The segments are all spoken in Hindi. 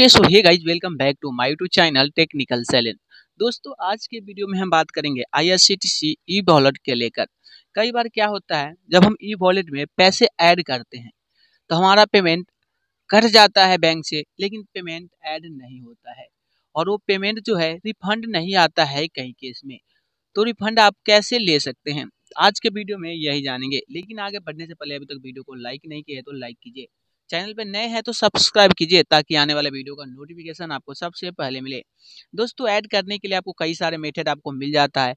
okay so hey guys welcome back to my to channel technical सैलेन दोस्तों आज के वीडियो में हम बात करेंगे आईआरसीटीसी ई वॉलेट के लेकर कई बार क्या होता है जब हम ई वॉलेट में पैसे ऐड करते हैं तो हमारा पेमेंट कट जाता है बैंक से लेकिन पेमेंट ऐड नहीं होता है और वो पेमेंट जो है रिफंड नहीं आता है कई केस में तो रिफंड आप कैसे ले सकते हैं आज के वीडियो में यही जानेंगे लेकिन आगे बढ़ने से पहले अभी तक वीडियो को लाइक नहीं किया है तो लाइक कीजिए चैनल पर नए हैं तो सब्सक्राइब कीजिए ताकि आने वाले वीडियो का नोटिफिकेशन आपको सबसे पहले मिले दोस्तों ऐड करने के लिए आपको कई सारे मेथड आपको मिल जाता है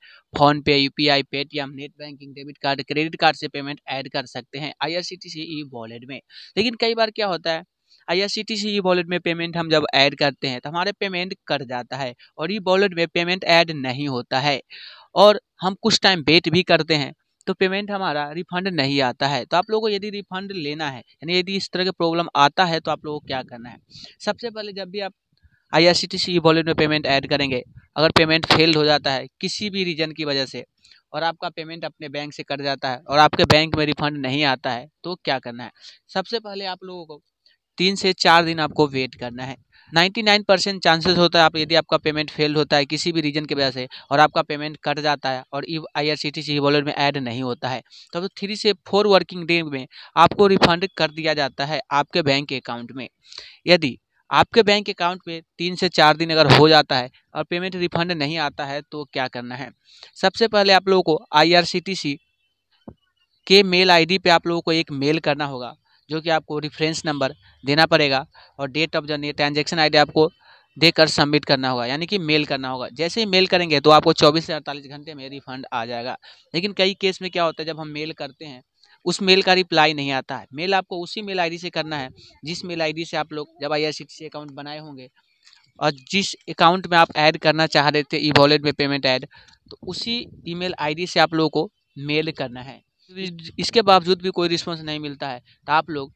पे U P I Paytm net banking debit card credit card से पेमेंट ऐड कर सकते हैं I R C T C e wallet में लेकिन कई बार क्या होता है I R C T C e wallet में पेमेंट हम जब ऐड करते हैं तो हमारे पेमेंट कट जाता है और ई वॉलेट में पेमेंट ऐड नहीं होता है और हम कुछ टाइम वेट भी करते हैं तो पेमेंट हमारा रिफंड नहीं आता है तो आप लोगों को यदि रिफंड लेना है यानी यदि इस तरह के प्रॉब्लम आता है तो आप लोगों को क्या करना है सबसे पहले जब भी आप I R C T C wallet में पेमेंट ऐड करेंगे अगर पेमेंट फेल्ड हो जाता है किसी भी रीजन की वजह से और आपका पेमेंट अपने बैंक से कट जाता है और आपके बैंक में रिफंड नहीं आता है तो क्या करना है सबसे पहले आप लोगों को तीन से चार दिन आपको वेट करना है 99 परसेंट चांसेस होता है आप यदि आपका पेमेंट फेल होता है किसी भी रीजन की वजह से और आपका पेमेंट कट जाता है और e I R C T C wallet में ऐड नहीं होता है तो थ्री से फोर वर्किंग डे में आपको रिफंड कर दिया जाता है आपके बैंक अकाउंट में यदि आपके बैंक अकाउंट में तीन से चार दिन अगर हो जाता है और पेमेंट रिफंड नहीं आता है तो क्या करना है सबसे पहले आप लोगों को आई के मेल आईडी पे आप लोगों को एक मेल करना होगा जो कि आपको रिफ्रेंस नंबर देना पड़ेगा और date of journey transaction ID आपको देकर सबमिट करना होगा यानी कि मेल करना होगा जैसे ही मेल करेंगे तो आपको 24 से 48 घंटे में रिफंड आ जाएगा लेकिन कई केस में क्या होता है जब हम मेल करते हैं उस मेल का रिप्लाई नहीं आता है मेल आपको उसी मेल आईडी से करना है जिस मेल आईडी से आप लोग जब आई अकाउंट बनाए होंगे और जिस अकाउंट में आप ऐड करना चाह रहे थे ई वॉलेट में पेमेंट ऐड तो उसी ई मेल से आप लोगों को मेल करना है इसके बावजूद भी कोई रिस्पॉन्स नहीं मिलता है तो आप लोग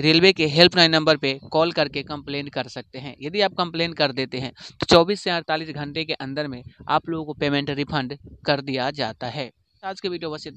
रेलवे के हेल्पलाइन नंबर पे कॉल करके कंप्लेन कर सकते हैं यदि आप कंप्लेन कर देते हैं तो 24 से 48 घंटे के अंदर में आप लोगों को पेमेंट रिफंड कर दिया जाता है आज के वीडियो बस